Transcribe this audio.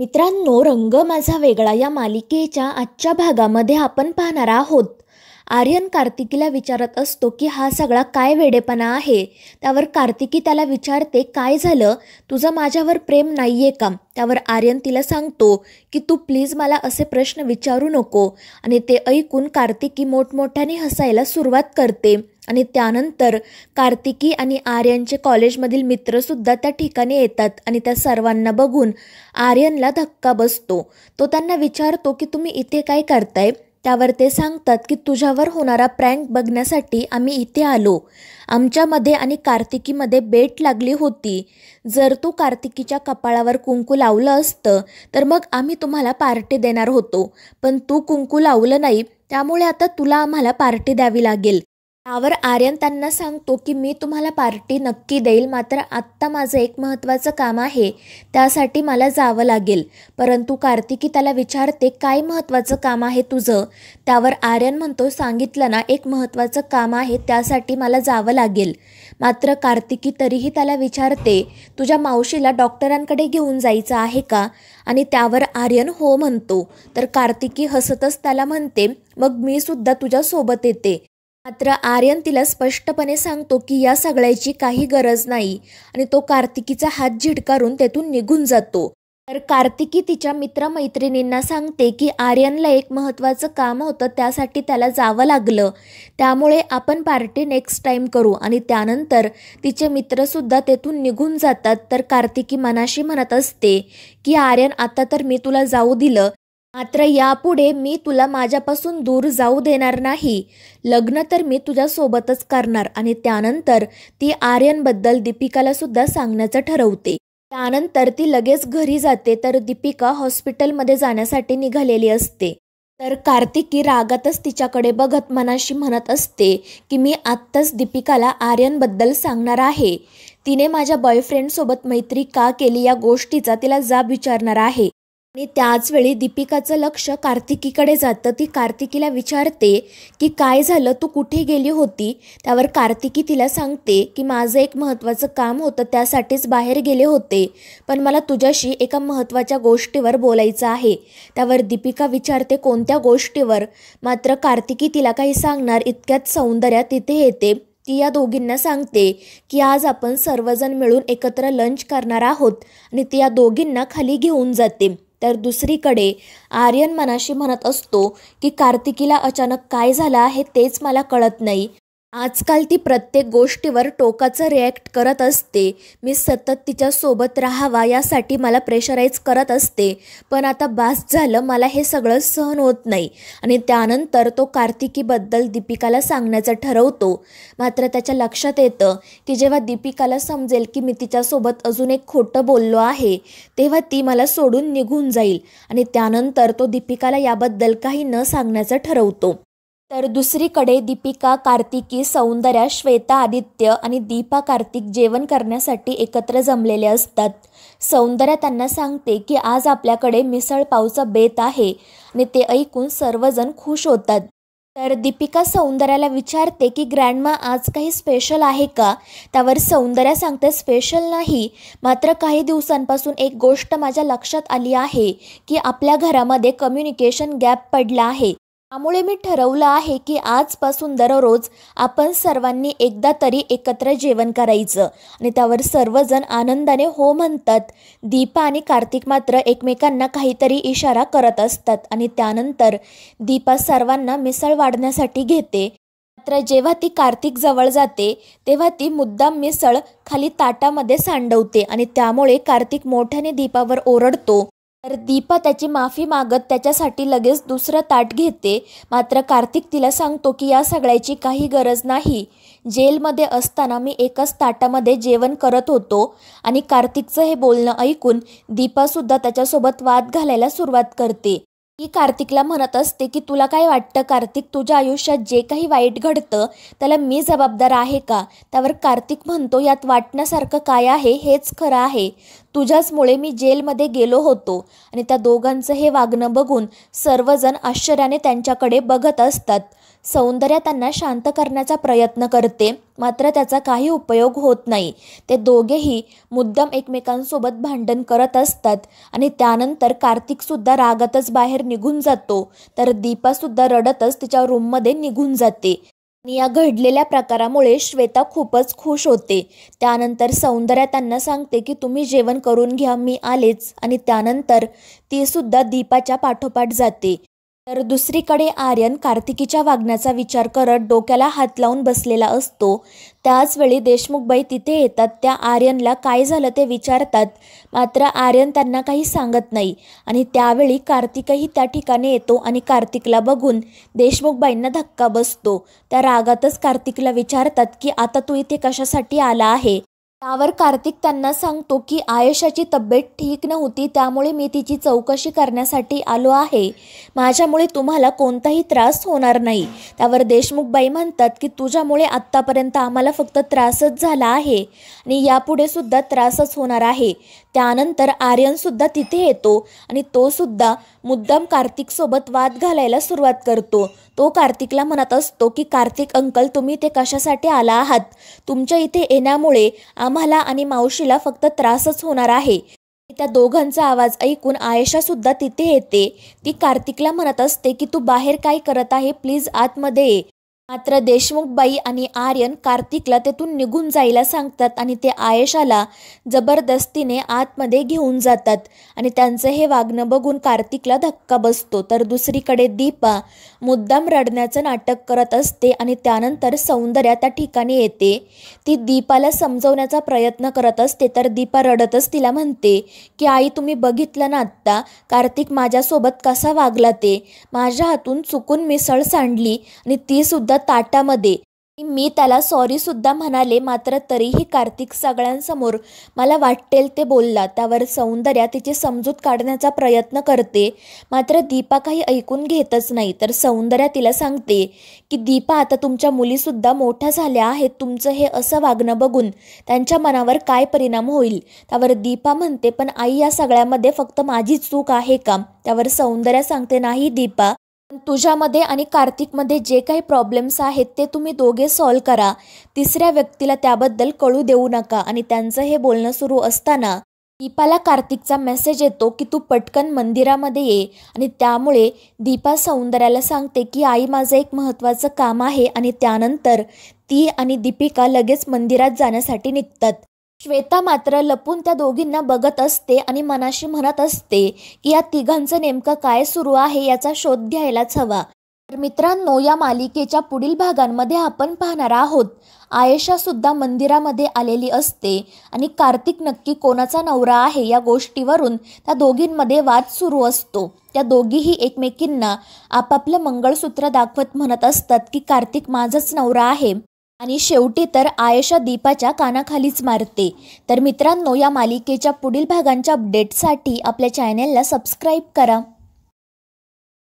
मित्रांनो रंग माझा वेगळा या मालिकेच्या आजच्या भागामध्ये आपण पाहणार आहोत आर्यन कार्तिकीला विचारत असतो की हा सगळा काय वेडेपणा आहे त्यावर कार्तिकी त्याला विचारते काय झालं तुझं माझ्यावर प्रेम नाही आहे का त्यावर आर्यन तिला सांगतो की तू प्लीज मला असे प्रश्न विचारू नको आणि ते ऐकून कार्तिकी मोठमोठ्याने हसायला सुरुवात करते आणि त्यानंतर कार्तिकी आणि आर्यनचे कॉलेजमधील मित्रसुद्धा त्या ठिकाणी येतात आणि त्या सर्वांना बघून आर्यनला धक्का बसतो तो त्यांना विचारतो की तुम्ही इथे काय करताय त्यावर ते सांगतात की तुझ्यावर होणारा प्रँक बघण्यासाठी आम्ही इथे आलो आमच्यामध्ये आणि कार्तिकीमध्ये बेट लागली होती जर तू कार्तिकीच्या कपाळावर कुंकू लावलं असतं तर मग आम्ही तुम्हाला पार्टी देणार होतो पण तू कुंकू लावलं नाही त्यामुळे आता तुला आम्हाला पार्टी द्यावी लागेल त्यावर आर्यन त्यांना सांगतो की मी तुम्हाला पार्टी नक्की देईल मात्र आत्ता माझं एक महत्त्वाचं काम आहे त्यासाठी मला जावं लागेल परंतु कार्तिकी त्याला विचारते काय महत्त्वाचं काम आहे तुझं त्यावर आर्यन म्हणतो सांगितलं ना एक महत्त्वाचं काम आहे त्यासाठी मला जावं लागेल मात्र कार्तिकी तरीही त्याला विचारते तुझ्या मावशीला डॉक्टरांकडे घेऊन जायचं आहे का आणि त्यावर आर्यन हो म्हणतो तर कार्तिकी हसतच त्याला म्हणते मग मी सुद्धा तुझ्यासोबत येते मात्र आर्यन तिला स्पष्टपणे सांगतो की या सगळ्याची काही गरज नाही आणि तो कार्तिकीचा हात झिडकारून तेथून निघून जातो तर कार्तिकी तिच्या मित्रमैत्रिणींना सांगते की आर्यनला एक महत्त्वाचं काम होतं त्यासाठी त्याला जावं लागलं त्यामुळे आपण पार्टी नेक्स्ट टाईम करू आणि त्यानंतर तिचे मित्रसुद्धा तेथून निघून जातात तर कार्तिकी मनाशी म्हणत असते की आर्यन आता तर मी तुला जाऊ दिलं मात्र यापुढे मी तुला माझ्यापासून दूर जाऊ देणार नाही लग्न तर मी तुझ्यासोबतच करणार आणि त्यानंतर ती आर्यनबद्दल दीपिकाला सुद्धा सांगण्याचं ठरवते त्यानंतर ती लगेच घरी जाते तर दीपिका हॉस्पिटलमध्ये जाण्यासाठी निघालेली असते तर कार्तिकी रागातच तिच्याकडे बघत मनाशी म्हणत असते की मी आत्ताच दीपिकाला आर्यनबद्दल सांगणार आहे तिने माझ्या बॉयफ्रेंडसोबत मैत्री का केली या गोष्टीचा तिला जाब विचारणार आहे आणि त्याचवेळी दीपिकाचं लक्ष कार्तिकीकडे जातं ती कार्तिकीला विचारते की काय झालं तू कुठे गेली होती त्यावर कार्तिकी तिला सांगते की माझं एक महत्त्वाचं काम होतं त्यासाठीच बाहेर गेले होते पण मला तुझ्याशी एका महत्त्वाच्या गोष्टीवर बोलायचं आहे त्यावर दीपिका विचारते कोणत्या गोष्टीवर मात्र कार्तिकी तिला काही सांगणार इतक्यात सौंदर्या तिथे येते ती या दोघींना सांगते की आज आपण सर्वजण मिळून एकत्र लंच करणार आहोत आणि ती या दोघींना खाली घेऊन जाते तर दुसरीकडे आर्यन मनाशी म्हणत असतो की कार्तिकीला अचानक काय झालं आहे तेच मला कळत नाही आजकाल ती प्रत्येक गोष्टीवर टोकाचं रिॲक्ट करत असते मी सतत तिच्यासोबत राहावा यासाठी मला प्रेशराईज करत असते पण आता बास झालं मला हे सगळं सहन होत नाही आणि त्यानंतर तो कार्तिकीबद्दल दीपिकाला सांगण्याचं ठरवतो मात्र त्याच्या लक्षात येतं की जेव्हा दीपिकाला समजेल की मी तिच्यासोबत अजून एक खोटं बोललो आहे तेव्हा ती मला सोडून निघून जाईल आणि त्यानंतर तो दीपिकाला याबद्दल काही न सांगण्याचं ठरवतो तर दुसरीकडे दीपिका कार्तिकी सौंदर्या श्वेता आदित्य आणि दीपा कार्तिक जेवण करण्यासाठी एकत्र जमलेले असतात सौंदर्या त्यांना सांगते की आज आपल्याकडे मिसळ पावचं बेत आहे आणि ते ऐकून सर्वजण खुश होतात तर दीपिका सौंदर्याला विचारते की ग्रँडमा आज काही स्पेशल आहे का त्यावर सौंदर्या सांगते स्पेशल नाही मात्र काही दिवसांपासून एक गोष्ट माझ्या लक्षात आली आहे की आपल्या घरामध्ये कम्युनिकेशन गॅप पडला आहे त्यामुळे मी ठरवलं आहे की आजपासून दररोज आपण सर्वांनी एकदा तरी एकत्र जेवण करायचं आणि त्यावर सर्वजण आनंदाने हो म्हणतात दीपा आणि कार्तिक मात्र एकमेकांना काहीतरी इशारा करत असतात आणि त्यानंतर दीपा सर्वांना मिसळ वाढण्यासाठी घेते मात्र जेव्हा ती कार्तिक जवळ जाते तेव्हा ती मुद्दाम मिसळ खाली ताटामध्ये सांडवते आणि त्यामुळे कार्तिक मोठ्याने दीपावर ओरडतो तर दीपा त्याची माफी मागत त्याच्यासाठी लगेच दुसरं ताट घेते मात्र कार्तिक तिला सांगतो की या सगळ्याची काही गरज नाही जेलमध्ये असताना मी एकाच ताटामध्ये जेवण करत होतो आणि कार्तिकचं हे बोलणं ऐकून दीपासुद्धा त्याच्यासोबत वाद घालायला सुरुवात करते ती कार्तिकला म्हणत असते की तुला काय वाटतं कार्तिक तुझ्या आयुष्यात जे काही वाईट घडतं त्याला मी जबाबदार आहे का त्यावर कार्तिक म्हणतो यात वाटण्यासारखं काय आहे हेच खरं आहे तुझ्याचमुळे मी जेलमध्ये गेलो होतो आणि त्या दोघांचं हे वागणं बघून सर्वजण आश्चर्याने त्यांच्याकडे बघत असतात सौंदर्य त्यांना शांत करण्याचा प्रयत्न करते मात्र त्याचा काही उपयोग होत नाही ते दोघेही मुद्दाम एकमेकांसोबत भांडण करत असतात आणि त्यानंतर कार्तिकसुद्धा रागातच बाहेर निघून जातो तर सुद्धा रडतच तिच्या रूममध्ये निघून जाते आणि या घडलेल्या प्रकारामुळे श्वेता खूपच खुश होते त्यानंतर सौंदर्या त्यांना सांगते की तुम्ही जेवण करून घ्या मी आलेच आणि त्यानंतर ती सुद्धा दीपाच्या पाठोपाठ जाते तर दुसरीकडे आर्यन कार्तिकीच्या वागण्याचा विचार करत डोक्याला हात लावून बसलेला असतो त्याचवेळी देशमुखबाई तिथे येतात त्या आर्यनला काय झालं ते विचारतात मात्र आर्यन त्यांना काही सांगत नाही आणि त्यावेळी कार्तिकही त्या ठिकाणी येतो आणि कार्तिकला बघून देशमुखबाईंना धक्का बसतो त्या रागातच कार्तिकला विचारतात की आता तू इथे कशासाठी आला आहे त्यावर कार्तिक त्यांना सांगतो की आयशाची तब्येत ठीक नव्हती त्यामुळे मी तिची चौकशी करण्यासाठी आलो आहे माझ्यामुळे तुम्हाला कोणताही त्रास होणार नाही त्यावर देशमुखबाई म्हणतात की तुझ्यामुळे आत्तापर्यंत आम्हाला फक्त त्रासच झाला आहे आणि यापुढे सुद्धा त्रासच होणार आहे त्यानंतर आर्यनसुद्धा तिथे येतो आणि तो सुद्धा मुद्दाम कार्तिकसोबत वाद घालायला सुरुवात करतो तो कार्तिकला म्हणत असतो की कार्तिक अंकल तुम्ही ते कशासाठी आला आहात तुमच्या इथे येण्यामुळे आम्हाला आणि मावशीला फक्त त्रासच होणार आहे त्या दोघांचा आवाज ऐकून आयशा सुद्धा तिथे येते ती कार्तिकला म्हणत असते की तू बाहेर काय करत आहे प्लीज आतमध्ये ये मात्र देशमुखबाई आणि आर्यन कार्तिकला तेथून निघून जायला सांगतात आणि ते आयशाला जबरदस्तीने आतमध्ये घेऊन जातात आणि त्यांचं हे वागणं बघून कार्तिकला धक्का बसतो तर दुसरीकडे दीपा मुद्दाम रडण्याचं नाटक करत असते आणि त्यानंतर सौंदर्या त्या ठिकाणी येते ती दीपाला समजवण्याचा प्रयत्न करत असते तर दीपा रडतच तिला म्हणते की आई तुम्ही बघितलं ना आत्ता कार्तिक माझ्यासोबत कसा वागला ते माझ्या हातून चुकून मिसळ सांडली आणि तीसुद्धा ताटामध्ये मी त्याला सॉरी सुद्धा म्हणाले मात्र तरीही कार्तिक सगळ्यांसमोर मला वाटेल ते बोलला त्यावर सौंदर्या तिची समजूत काढण्याचा प्रयत्न करते मात्र दीपा काही ऐकून घेतच नाही तर सौंदर्या तिला सांगते की दीपा आता तुमच्या मुलीसुद्धा मोठ्या झाल्या आहेत तुमचं हे असं वागणं बघून त्यांच्या मनावर काय परिणाम होईल त्यावर दीपा म्हणते पण आई या सगळ्यामध्ये फक्त माझी चूक आहे का त्यावर सौंदर्या सांगते नाही दीपा तुझ्यामध्ये आणि कार्तिकमध्ये जे काही प्रॉब्लेम्स आहेत ते तुम्ही दोघे सॉल्व्ह करा तिसऱ्या व्यक्तीला त्याबद्दल कळू देऊ नका आणि त्यांचं हे बोलणं सुरू असताना दीपाला कार्तिकचा मेसेज येतो की तू पटकन मंदिरामध्ये ये आणि त्यामुळे दीपा सौंदर्याला सांगते की आई माझं एक महत्त्वाचं काम आहे आणि त्यानंतर ती आणि दीपिका लगेच मंदिरात जाण्यासाठी निघतात श्वेता मात्र लपून त्या दोघींना बघत असते आणि मनाशी म्हणत असते की या तिघांचं नेमकं काय सुरू आहे याचा शोध घ्यायलाच हवा तर मित्रांनो या मालिकेच्या पुढील भागांमध्ये आपण पाहणार आहोत आयशा सुद्धा मंदिरामध्ये आलेली असते आणि कार्तिक नक्की कोणाचा नवरा आहे या गोष्टीवरून त्या दोघींमध्ये वाद सुरू असतो त्या दोघीही एकमेकींना आपापलं मंगळसूत्र दाखवत म्हणत असतात की कार्तिक माझाच नवरा आहे आणि शेवटी तर आयशा दीपाच्या कानाखालीच मारते तर मित्रांनो या मालिकेच्या पुढील भागांच्या अपडेटसाठी आपल्या चॅनेलला सबस्क्राईब करा